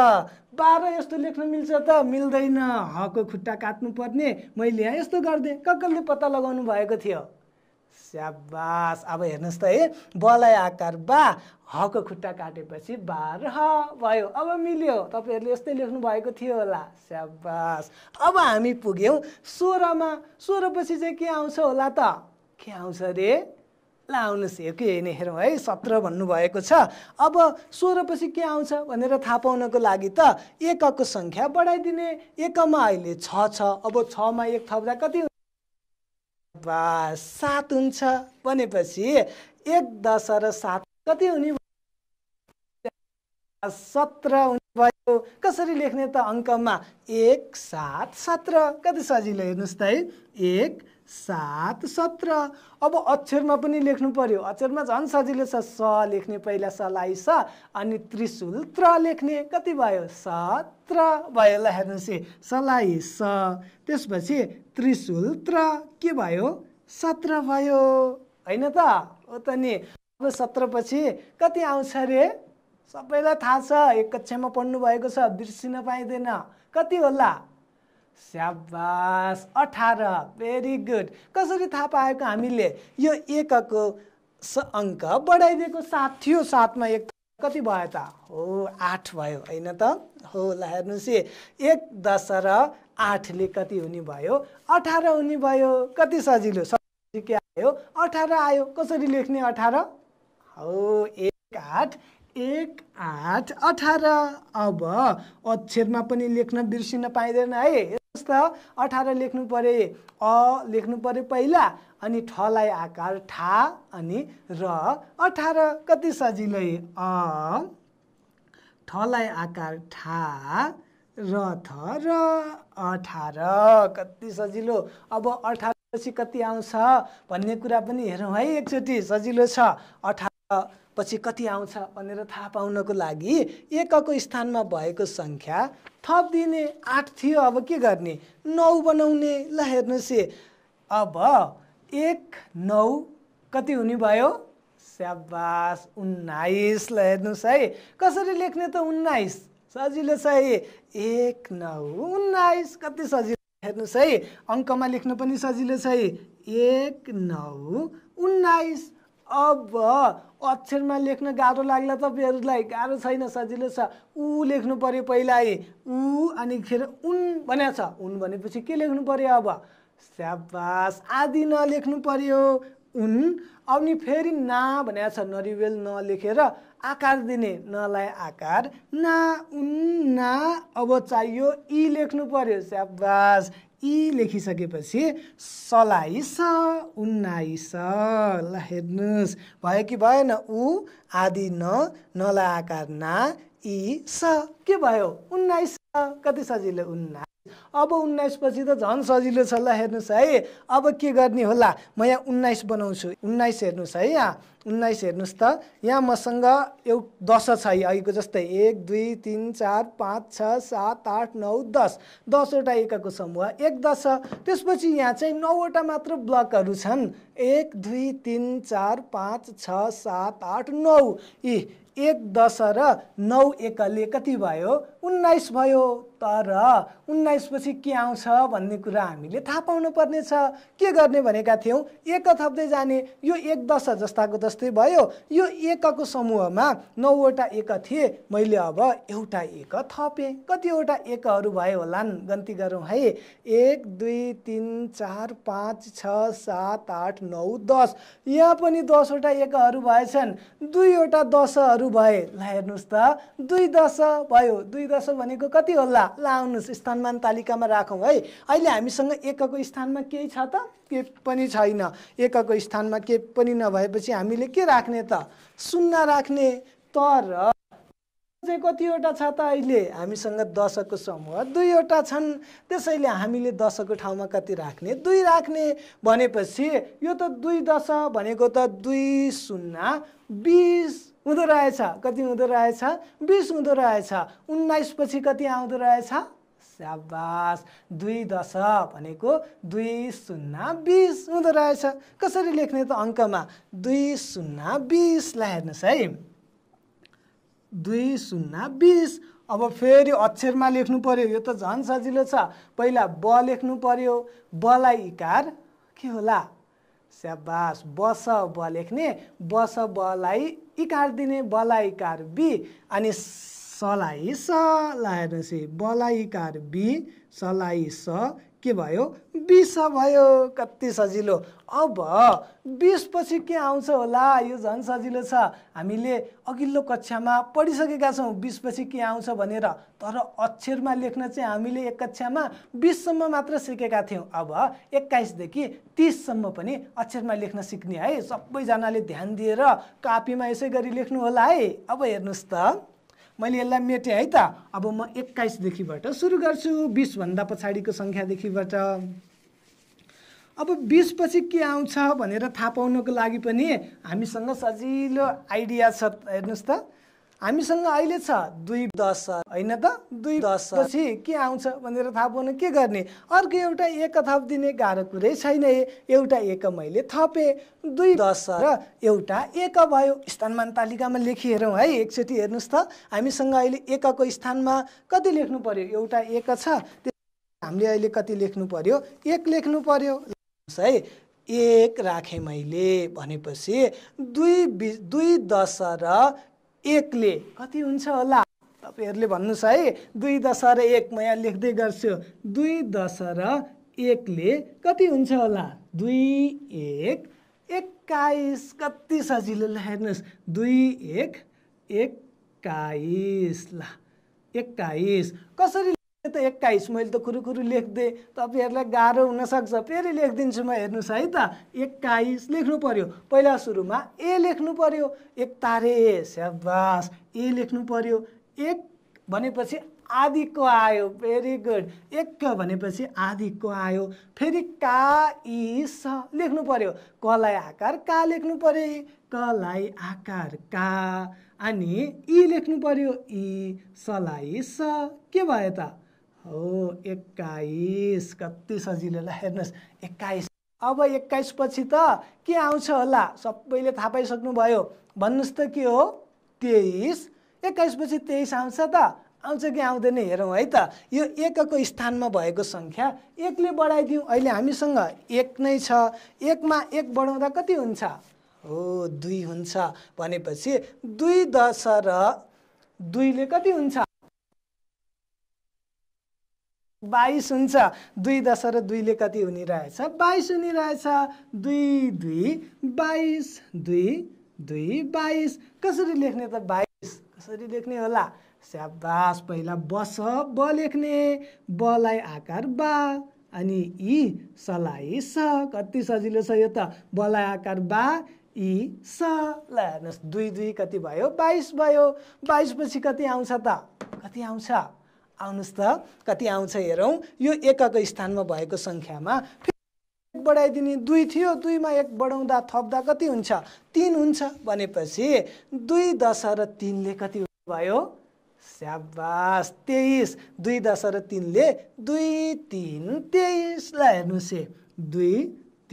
बाह्र यस्तो लेख्न मिल्छ त मिल्दैन हको खुट्टा काट्नु पर्ने मैले यहाँ यस्तो गरिदिएँ ककलले पत्ता लगाउनु भएको थियो स्याबास अब हेर्नुहोस् त है बलय आकार बा हको खुट्टा काटेपछि बाह्र भयो अब मिल्यो तपाईँहरूले यस्तै लेख्नु भएको थियो होला स्याबास अब हामी पुग्यौँ सोह्रमा सोह्रपछि चाहिँ के आउँछ होला त के आउँछ अरे ल आउनुहोस् हेर्ने हेरौँ है सत्र भन्नुभएको छ अब सोह्रपछि के आउँछ भनेर थाहा पाउनको लागि त एकको सङ्ख्या बढाइदिने एकमा अहिले छ छ अब छमा एक थप्दा कति वा सात हुन्छ भनेपछि एक दश र सात कति हुने सत्र भयो कसरी लेख्ने त अङ्कमा एक सात सत्र कति सजिलो हेर्नुहोस् त है एक सात सत्र अब अक्षरमा पनि लेख्नु पर्यो अक्षरमा झन् सजिलो छ स लेख्ने पहिला स लाई स अनि त्रिशुल त्र लेख्ने कति भयो सत्र भयो ल हेर्नुहोस् है सलाई स त्यसपछि त्रिशुल त्र के भयो सत्र भयो होइन त हो त नि अब सत्रपछि कति आउँछ अरे सबैलाई थाहा छ एक कक्षामा पढ्नु भएको छ बिर्सिन पाइँदैन कति होला स्याबास अठार भेरी गुड कसरी थाहा पाएको हामीले यो एकको अङ्क बढाइदिएको साथ थियो सातमा एक कति भयो त हो आठ भयो होइन त हो ल हेर्नुहोस् एक दस र आठले कति हुने भयो अठार हुने भयो कति सजिलो सजिलो के आयो अठार आयो कसरी लेख्ने अठार हो एक आठ एक आठ अठार अब अक्षरमा पनि लेख्न बिर्सिन पाइँदैन है त अठार लेख्नु परे अ लेख्नु परे पहिला अनि ठलाई आकार ठा अनि र अठार कति सजिलो अ ठलाई आकार ठा र थ र अठार कति सजिलो अब अठार पछि कति आउँछ भन्ने कुरा पनि हेरौँ है एकचोटि सजिलो छ अठार पछि कति आउँछ भनेर थाहा पाउनको लागि एकको स्थानमा भएको सङ्ख्या थप दिने आठ थियो अब के गर्ने नौ बनाउने ल हेर्नुहोस् अब एक नौ कति हुने भयो स्याबास उन्नाइस ल हेर्नुहोस् है कसरी लेख्ने त उन्नाइस सजिलो छ है एक नौ उन्नाइस कति सजिलो हेर्नुहोस् है अङ्कमा लेख्नु पनि सजिलो छ है एक नौ उन्नाइस अब अक्षरमा लेख्न गाह्रो लाग्ला तपाईँहरूलाई गाह्रो छैन सजिलो छ ऊ लेख्नु पऱ्यो पहिला ऊ अनि खेर उन भनेको छ उन भनेपछि के लेख्नु पऱ्यो अब स्याबास आदि नलेख्नु पऱ्यो उन अनि फेरि ना भनेको छ नरिवेल नलेखेर आकार दिने नलाई आकार ना उन ना अब चाहियो इ लेख्नु पऱ्यो स्याबास यी लेखिसकेपछि सलाइस उन्नाइस ल हेर्नुहोस् भयो कि भएन उ आदि न नलाकार ना इ स के भयो उन्नाइस कति सजिलो उन्नाइस अब उन्नाइसपछि त झन् सजिलो छ ल हेर्नुहोस् है अब के गर्ने होला म यहाँ उन्नाइस बनाउँछु उन्नाइस हेर्नुहोस् है यहाँ उन्नाइस हेर्नुहोस् त यहाँ मसँग एउ दस छ है अघिको जस्तै एक दुई तिन चार पाँच छ सात आठ नौ दस दसवटा एकाको समूह एक दस छ त्यसपछि यहाँ चाहिँ नौवटा मात्र ब्लकहरू छन् एक दुई तिन चार पाँच छ सात आठ नौ यी एक दस र नौ एकले कति भयो उन्नाइस भयो तर उन्नाइसपछि के आउँछ भन्ने कुरा हामीले थाहा पाउनु पर्नेछ के गर्ने भनेका थियौँ एक थप्दै जाने यो एक दश जस्ताको जस्तै भयो यो एकको समूहमा नौवटा एक थिए मैले अब एउटा एक थपेँ कतिवटा एकहरू भयो होलान् गन्ती गरौँ है एक दुई तिन चार पाँच छ सात आठ नौ दस यहाँ पनि दसवटा एकहरू भएछन् दुईवटा दशहरू भए ल हेर्नुहोस् त दुई दश भयो दुई दश भनेको कति होला ल आउनुहोस् स्थानमान तालिकामा राखौँ है अहिले हामीसँग एकको स्थानमा केही छ त के पनि छैन एकको स्थानमा के पनि नभएपछि हामीले के राख्ने त शून्य राख्ने तर चाहिँ कतिवटा छ त अहिले हामीसँग दसको समूह दुईवटा छन् त्यसैले हामीले दसको ठाउँमा कति राख्ने दुई राख्ने भनेपछि यो त दुई दश भनेको त दुई सुन्ना बिस हुँदो रहेछ कति हुँदो रहेछ बिस हुँदो रहेछ उन्नाइसपछि कति आउँदो रहेछ स्याबास दुई दश भनेको दुई शून्य बिस हुँदो रहेछ कसरी लेख्ने त अङ्कमा दुई शून्य बिसलाई हेर्नुहोस् है दुई शून्य बिस अब फेरि अक्षरमा लेख्नु पऱ्यो यो त झन् सजिलो छ पहिला ब लेख्नु पऱ्यो बलाई इकार के होला स्याबास बस ब लेख्ने बस बलाई इकार दिने बलाई इकार बी अनि सलाई स लगाएपछि बलाई इकार बी सलाई स के भयो बिस भयो कति सजिलो अब बिसपछि के आउँछ होला यो झन् सजिलो छ हामीले अघिल्लो कक्षामा पढिसकेका छौँ बिसपछि के आउँछ भनेर तर अक्षरमा लेख्न चाहिँ हामीले एक कक्षामा बिससम्म मात्र सिकेका थियौँ अब एक्काइसदेखि तिससम्म पनि अक्षरमा लेख्न सिक्ने है सबैजनाले ध्यान दिएर कापीमा यसै गरी लेख्नु होला है अब हेर्नुहोस् त मैले यसलाई मेटेँ है त अब म एक्काइसदेखिबाट सुरु गर्छु बिसभन्दा पछाडिको सङ्ख्यादेखिबाट अब बिसपछि के आउँछ भनेर थाहा पाउनको लागि पनि हामीसँग सजिलो आइडिया छ हेर्नुहोस् त हामीसँग अहिले छ दुई दस होइन त दुई दस पछि के आउँछ भनेर थाहा पाउन के गर्ने अर्को एउटा एक थप दिने गाह्रो कुरै छैन एउटा एक मैले थपेँ दुई दस र एउटा एक भयो स्थानमान तालिकामा लेखिहेरौँ है एकचोटि हेर्नुहोस् त हामीसँग अहिले एकको स्थानमा कति लेख्नु पर्यो एउटा एक छ हामीले अहिले कति लेख्नु पर्यो एक लेख्नु पर्यो है एक राखेँ मैले भनेपछि दुई बि दुई दस र एकले कति हुन्छ होला तपाईँहरूले भन्नुहोस् है दुई दश र एक म यहाँ लेख्दै गर्छु दुई दश र एकले कति हुन्छ होला दुई एक एक्काइस कति सजिलो ल हेर्नुहोस् दुई एक एक्काइस ल एक्काइस कसरी त एक्काइस मैले त कुरुकुरु लेख्दिएँ तपाईँहरूलाई गाह्रो हुनसक्छ फेरि लेखिदिन्छु म हेर्नुहोस् है त एक्काइस लेख्नु पऱ्यो पहिला सुरुमा ए लेख्नु पऱ्यो एक तारे स्याबास ए लेख्नु पऱ्यो एक भनेपछि आदिको आयो भेरी गुड एक भनेपछि आदिको आयो फेरि का स लेख्नु पऱ्यो कलाई आकार का लेख्नु पऱ्यो कलाई आकार का अनि इ लेख्नु पऱ्यो इ सलाई स के भयो त हो एक्काइस कति सजिलो ल हेर्नुहोस् एक्काइस अब एक्काइसपछि त के आउँछ होला सबैले थाहा पाइसक्नुभयो भन्नुहोस् त के हो तेइस एक्काइसपछि तेइस आउँछ त आउँछ कि आउँदैन हेरौँ है त यो एकको स्थानमा भएको सङ्ख्या एकले बढाइदिउँ अहिले हामीसँग एक नै छ एकमा एक बढाउँदा कति हुन्छ हो दुई हुन्छ भनेपछि दुई दश र दुईले कति हुन्छ बाइस हुन्छ दुई दस र दुईले कति हुने रहेछ बाइस हुने रहेछ दुई दुई बाइस दुई दुई बाइस कसरी लेख्ने त बाइस कसरी लेख्ने होला स्याबास पहिला बस ब लेख्ने बलाई आकार बा अनि यी सलाई स कति सजिलो छ यो त बलाई आकार बा इ स ल हेर्नुहोस् दुई दुई कति भयो बाइस भयो बाइसपछि कति आउँछ त कति आउँछ आउनुहोस् त कति आउँछ हेरौँ यो एकको स्थानमा भएको सङ्ख्यामा एक बढाइदिने दुई थियो दुईमा एक बढाउँदा थप्दा कति हुन्छ तिन हुन्छ भनेपछि दुई दश र तिनले कति भयो स्याबास तेइस दुई दश र तिनले दुई तिन तेइसलाई हेर्नुहोस् है दुई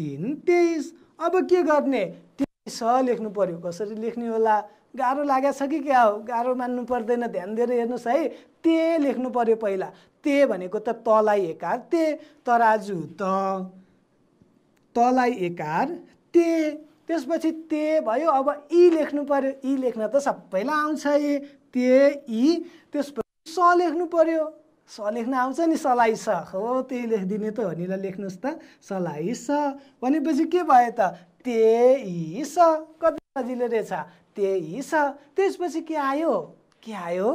तिन तेइस अब के गर्ने तेइस लेख्नु पऱ्यो कसरी लेख्ने होला गाह्रो लागेको छ कि क्या हो गाह्रो मान्नु पर्दैन ध्यान दिएर हेर्नुहोस् है ते लेख्नु पऱ्यो पहिला ते भनेको त तलाई एकार ते तराजु त तलाई एकार ते त्यसपछि ते भयो अब इ लेख्नु पऱ्यो इ लेख्न त सबैलाई आउँछ ए ते इ त्यसपछि स लेख्नु पऱ्यो स लेख्न आउँछ नि सलाई स हो त्यही लेखिदिने त हो ल लेख्नुहोस् त सलाइ स भनेपछि के भयो त ते इ स कति सजिलो रहेछ तेइस त्यसपछि के आयो के आयो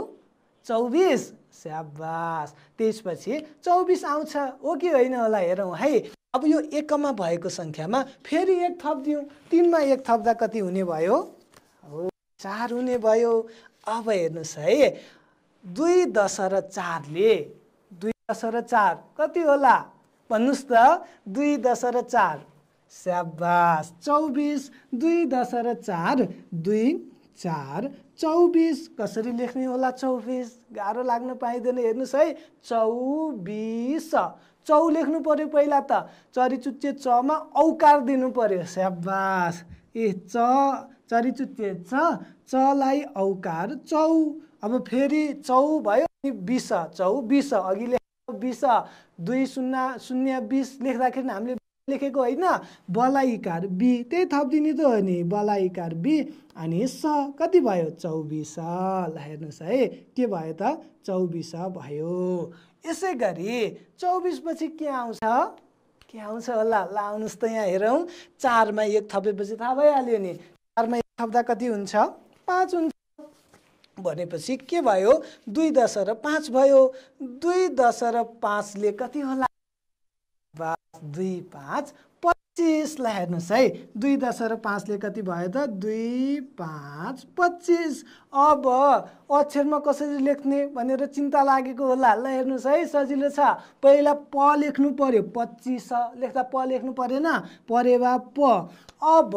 चौबिस स्याबास त्यसपछि चौबिस आउँछ हो कि होइन होला हेरौँ है अब यो एकमा भएको सङ्ख्यामा फेरि एक थप दिउँ तिनमा एक थप्दा कति हुने भयो हो चार हुने भयो अब हेर्नुहोस् है दुई दस र चारले दुई दस र चार कति होला भन्नुहोस् त दुई दस र चार स्याबास चौबिस दुई दस र चार दुई चार चौबिस कसरी लेख्ने होला चौबिस गाह्रो लाग्न पाइँदैन हेर्नुहोस् है चौबिस चौ लेख्नु पऱ्यो पहिला त चरीचुच्चे चमा औकार दिनु पऱ्यो स्याबास ए च चरीचुच्चे च चलाई औकार चौ अब फेरि चौ भयो अनि बिस चौ बिस अघि लेख बिस दुई शून्य शून्य बिस लेख्दाखेरि हामीले लेखेको होइन बलाइकार बी त्यही थपिदिने त हो नि बलाइकार बी अनि स कति भयो चौबिस ल हेर्नुहोस् है के भयो त चौबिस भयो यसै गरी चौबिस पछि के आउँछ के आउँछ होला ल आउनुहोस् त यहाँ हेरौँ चारमा एक थपेपछि थाहा भइहाल्यो नि चारमा एक थप्दा कति हुन्छ पाँच हुन्छ भनेपछि के भयो दुई दस र पाँच भयो दुई दस र पाँचले कति होला दुई पाँच पच्चिसलाई हेर्नुहोस् है दुई दस र पाँचले कति भयो त दुई पाँच पच्चिस अब अक्षरमा कसरी लेख्ने भनेर चिन्ता लागेको होला ल हेर्नुहोस् है सजिलो छ पहिला प लेख्नु पऱ्यो पच्चिस लेख्दा प लेख्नु परेन परेवा प अब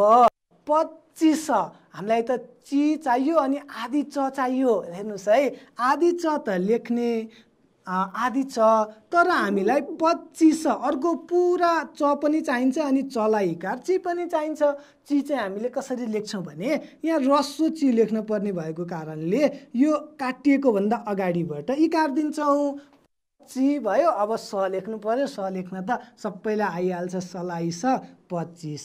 पच्चिस हामीलाई त ची चाहियो अनि आधी च चाहियो हेर्नुहोस् है आधी च त लेख्ने आदि छ, तर हामीलाई पच्चिस छ अर्को पुरा च पनि चाहिन्छ अनि चलाइ ची पनि चाहिन्छ ची चाहिँ हामीले कसरी लेख्छौँ भने यहाँ रस्सो ची लेख्न पर्ने भएको कारणले यो काटिएको भन्दा अगाडिबाट इकार दिन्छौँ पच्चिस भयो अब स लेख्नु पऱ्यो स लेख्न त सबैलाई आइहाल्छ सलाइस पच्चिस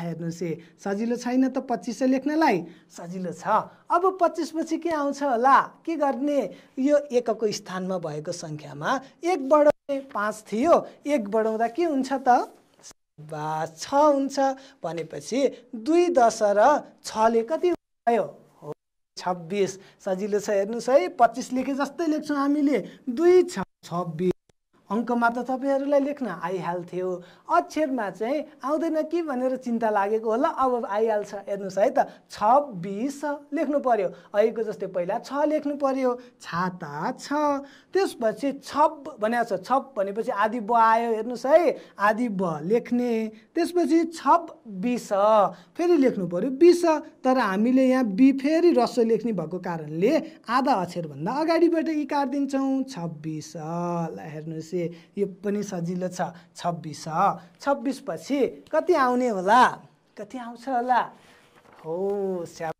हेर्नुहोस् है सजिलो छैन त पच्चिस लेख्नलाई सजिलो छ अब पच्चिसपछि के आउँछ होला के गर्ने यो एकको स्थानमा भएको सङ्ख्यामा एक बढाउने पाँच थियो एक बढाउँदा के हुन्छ त बा छ हुन्छ भनेपछि दुई दस र छले कति भयो छब्बिस सजिलो छ हेर्नुहोस् है पच्चिस लेखे जस्तै लेख्छौँ हामीले दुई छ top B अङ्कमा त तपाईँहरूलाई लेख्न आइहाल्थ्यो अक्षरमा चाहिँ आउँदैन कि भनेर चिन्ता लागेको होला अब आइहाल्छ हेर्नुहोस् है त छब्बिस लेख्नु पऱ्यो अहिलेको जस्तै पहिला छ लेख्नु पऱ्यो छाता छ त्यसपछि छप भनेको छप भनेपछि आदि ब आयो हेर्नुहोस् है आदि ब लेख्ने त्यसपछि छप बिस फेरि लेख्नु पऱ्यो बिस तर हामीले यहाँ बि फेरि रसो लेख्ने भएको कारणले आधा अक्षरभन्दा अगाडिबाट इकार दिन्छौँ छब्बिस ल हेर्नुहोस् यो पनि सजिलो छ छब्बिस छब्बिस पछि कति आउने होला कति आउँछ होला हो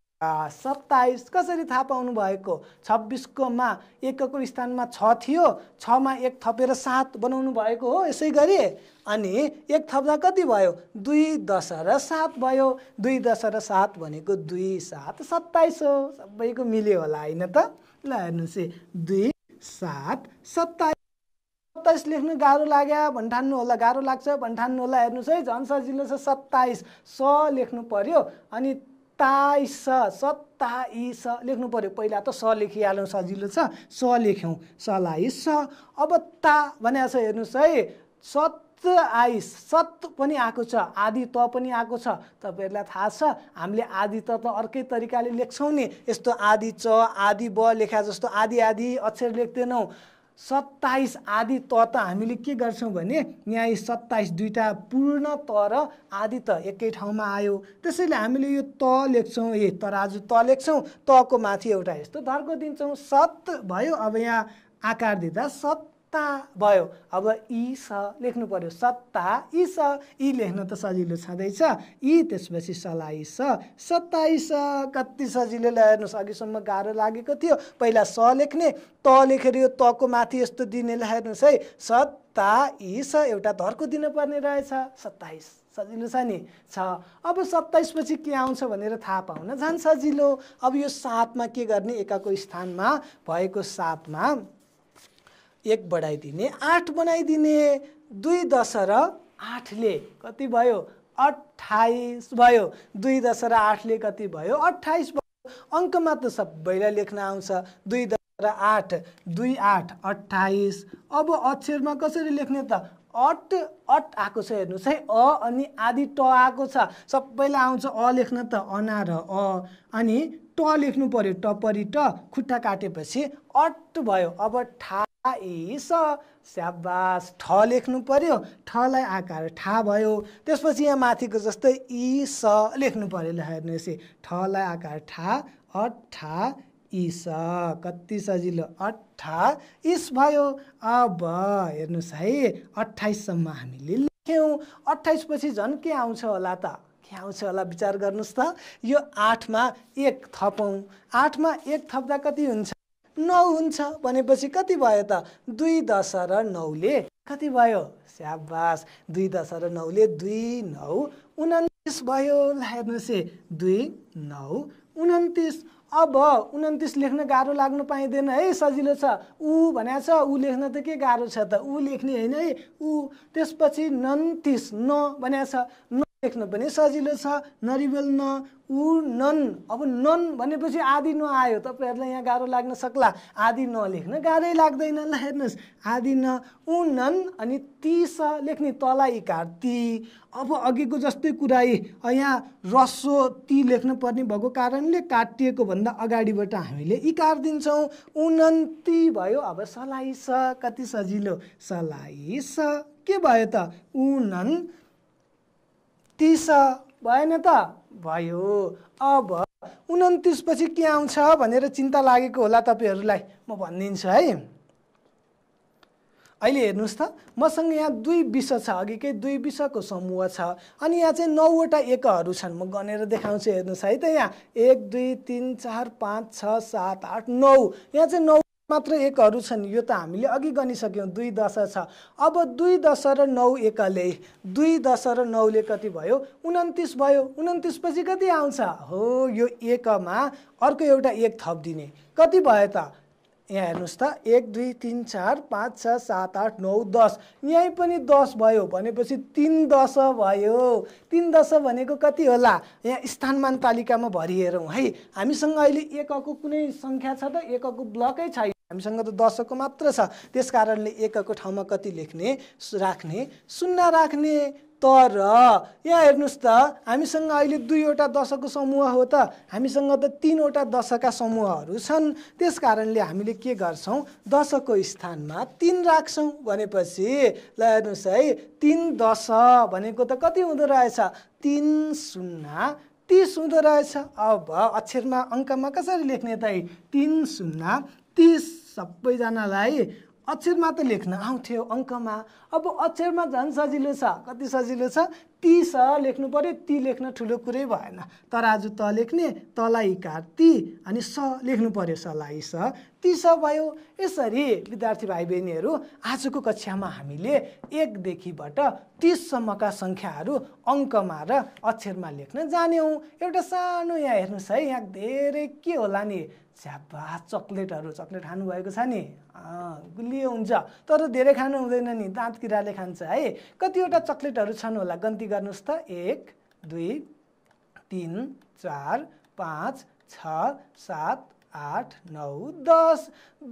सत्ताइस कसरी थाहा पाउनु भएको छब्बिसकोमा एकको स्थानमा छ थियो छमा एक थपेर सात बनाउनु भएको हो यसै गरी अनि एक थप्दा कति भयो दुई दस र सात भयो दुई दस र सात भनेको दुई सात सत्ताइस हो सबैको मिल्यो होला होइन त ल हेर्नुहोस् है दुई सात सत्ताइस सत्ताइस लेख्नु गाह्रो लाग्यो भन्ठान्नु होला गाह्रो लाग्छ भन्ठान्नु होला हेर्नुहोस् है झन् सजिलो छ सत्ताइस स लेख्नु पऱ्यो अनि ताइस सत्ताइस लेख्नु पऱ्यो पहिला त स लेखिहालौँ सजिलो छ स लेख्यौँ सलाइस स अब ता भने छ हेर्नुहोस् है सत् आइस सत पनि आएको छ आदि त पनि आएको छ तपाईँहरूलाई थाहा छ हामीले आदि त त अर्कै तरिकाले लेख्छौँ नि यस्तो आदि च आदि ब लेखा जस्तो आदि आदि अक्षर लेख्दैनौँ सत्ताइस आदि त त हामीले के गर्छौँ भने यहाँ यी सत्ताइस दुईवटा पूर्ण त र आदि त एकै ठाउँमा आयो त्यसैले हामीले यो त लेख्छौँ ए तर आज त लेख्छौँ तको माथि एउटा यस्तो धर्को दिन्छौँ सत भयो अब यहाँ आकार दिँदा सत सत्ता भयो अब इ स लेख्नु पर्यो सत्ता इ स इ लेख्न त सजिलो छँदैछ इ त्यसपछि सलाई सत्ताइस कति सजिलो ल हेर्नुहोस् अघिसम्म गाह्रो लागेको थियो पहिला स लेख्ने त लेखेर यो तको माथि यस्तो दिने ल हेर्नुहोस् है सत्ता स एउटा धर्को दिनुपर्ने रहेछ सत्ताइस सजिलो छ नि छ अब सत्ताइसपछि के आउँछ भनेर थाहा पाउन झन् सजिलो अब यो सातमा के गर्ने एकाको स्थानमा भएको सातमा एक बढाइदिने आठ बनाइदिने दुई दस र आठले कति भयो अठाइस भयो दुई दस र आठले कति भयो अठाइस भयो अङ्कमा त सबैलाई लेख्न आउँछ दुई दस र आठ दुई आठ अठाइस अब अक्षरमा कसरी लेख्ने त अट अट आएको छ हेर्नुहोस् है अ अनि आदि ट आएको छ सबैलाई आउँछ अ लेख्न त अनार अ अनि ट लेख्नु पऱ्यो टपरी ट खुट्टा काटेपछि अट भयो अब ठा स स्याबास ठ लेख्नु पर्यो ठलाई आकार ठा भयो त्यसपछि यहाँ माथिको जस्तै इ स लेख्नु पर्यो ल हेर्नुहोस् ठलाई आकार ठा अठा इस कति सजिलो अठा इस भयो अब हेर्नुहोस् है अठाइससम्म हामीले लेख्यौँ पछि झन् के आउँछ होला त के आउँछ होला विचार गर्नुहोस् त यो आठमा एक थपौँ आठमा एक थप्दा कति हुन्छ नौ हुन्छ भनेपछि कति भयो त दुई दश र नौले कति भयो स्याबास दुई दश र नौले दुई नौ उन्तिस भयो ल हेर्नुहोस् है दुई नौ उन्तिस अब उन्तिस लेख्न गाह्रो लाग्नु पाइँदैन है सजिलो छ ऊ भनेको छ ऊ लेख्न त के गाह्रो छ त ऊ लेख्ने होइन है ऊ त्यसपछि नन्तिस न भनेको छ न लेख्न पनि सजिलो छ नरिवल न उ नन अब नन भनेपछि आदि नआयो तपाईँहरूलाई यहाँ गाह्रो लाग्न सक्ला आदि नलेख्न गाह्रै लाग्दैन ल हेर्नुहोस् आदि न उ नन अनि ती स लेख्ने तला इकार ती अब अघिको जस्तै कुरा यहाँ रसो ती लेख्न पर्ने भएको कारणले काटिएको भन्दा अगाडिबाट हामीले इकार दिन्छौँ उनन्ती भयो अब सलाइस कति सजिलो सलाइस के भयो त उनन तिस भएन त भयो अब उन्तिसपछि के आउँछ भनेर चिन्ता लागेको होला तपाईँहरूलाई म भनिदिन्छु है अहिले हेर्नुहोस् त मसँग यहाँ दुई विषय छ अघिकै दुई विषयको समूह छ अनि यहाँ चाहिँ नौवटा एकहरू छन् म गनेर देखाउँछु हेर्नुहोस् है त यहाँ एक दुई तिन चार पाँच छ सात आठ नौ यहाँ चाहिँ नौ मात्र एकहरू छन् यो त हामीले अघि गनिसक्यौँ दुई दश छ अब दुई दश र नौ एकले दुई दश र नौले कति भयो उन्तिस भयो उन्तिसपछि कति आउँछ हो यो एकमा अर्को एउटा एक थपिदिने कति भयो त यहाँ हेर्नुहोस् त एक दुई तिन चार पाँच छ सात आठ नौ दस यहीँ पनि दस भयो भनेपछि तिन दश भयो तिन दश भनेको कति होला यहाँ स्थानमान तालिकामा भरिहेरौँ है हामीसँग अहिले एकको कुनै सङ्ख्या छ त एकको ब्लकै छैन हामीसँग त दसको मात्र छ त्यस कारणले एकको ठाउँमा कति लेख्ने राख्ने सुन्ना राख्ने तर यहाँ हेर्नुहोस् त हामीसँग अहिले दुईवटा दशकको समूह हो त हामीसँग त तिनवटा दशका समूहहरू छन् त्यस कारणले हामीले के गर्छौँ दशकको स्थानमा तिन राख्छौँ भनेपछि ल हेर्नुहोस् है तिन दश भनेको त कति हुँदो रहेछ तिन शून्य तिस हुँदो रहेछ अब अक्षरमा अङ्कमा कसरी लेख्ने त तिन शून्य तिस सबैजनालाई अक्षरमा त लेख्न आउँथ्यो अङ्कमा अब अक्षरमा झन् सजिलो छ कति सजिलो छ ती स लेख्नु पऱ्यो ती लेख्न ठुलो कुरै भएन तर आज त लेख्ने तलाई इकार ती अनि स लेख्नु पऱ्यो सलाई स ती स भयो यसरी विद्यार्थी भाइ बहिनीहरू आजको कक्षामा हामीले एकदेखिबाट तिससम्मका सङ्ख्याहरू अङ्कमा र अक्षरमा लेख्न जान्यौँ एउटा सानो यहाँ हेर्नुहोस् है यहाँ धेरै के होला नि च्याबा चक्लेटहरू चक्लेट खानुभएको छ नि गुलियो हुन्छ तर धेरै खानु हुँदैन नि दाँत किराले खान्छ है कतिवटा चक्लेटहरू छन् होला गन्ती गर्नुहोस् त एक दुई तिन चार पाँच छ सात आठ नौ दस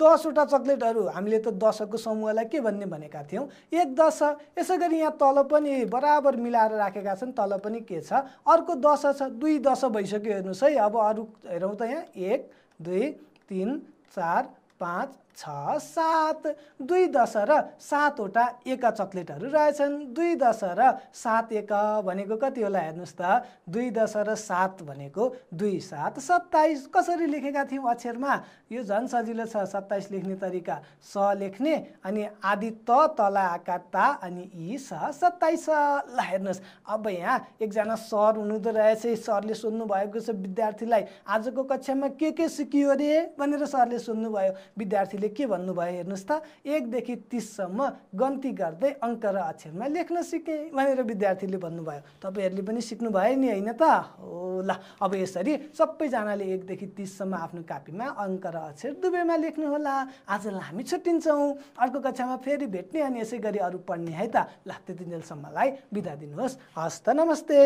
दसवटा चक्लेटहरू हामीले त दशकको समूहलाई के भन्ने भनेका थियौँ एक दश छ यसै गरी यहाँ तल पनि बराबर मिलाएर राखेका छन् तल पनि के छ अर्को दश छ दुई दश भइसक्यो हेर्नुहोस् है अब अरू हेरौँ त यहाँ एक दुई तीन चार पाँच छ सात दुई दश र सातवटा एक चक्लेटहरू रहेछन् दुई दश र सात एक भनेको कति होला हेर्नुहोस् त दुई दश र सात भनेको दुई सात सत्ताइस कसरी लेखेका थियौँ अक्षरमा यो झन् सजिलो छ सत्ताइस लेख्ने तरिका स लेख्ने अनि आदि त तला आका ता अनि यी स सत्ताइस ल हेर्नुहोस् अब यहाँ एकजना सर हुनुहुँदो रहेछ सरले सोध्नुभएको छ विद्यार्थीलाई आजको कक्षामा के के सिकियो अरे भनेर सरले सुन्नुभयो विद्यार्थी ले के भन्नुभयो हेर्नुहोस् त एकदेखि तिससम्म गन्ती गर्दै अङ्क र अक्षरमा लेख्न सिकेँ भनेर विद्यार्थीले भन्नुभयो तपाईँहरूले पनि सिक्नु भयो नि होइन त हो ल अब यसरी सबैजनाले एकदेखि तिससम्म आफ्नो कापीमा अङ्क र अक्षर दुवैमा लेख्नुहोला आजलाई हामी छुट्टिन्छौँ अर्को कक्षामा फेरि भेट्ने अनि यसै गरी अरू पढ्ने है त ल त्यति बेलसम्मलाई बिदा दिनुहोस् हस् त नमस्ते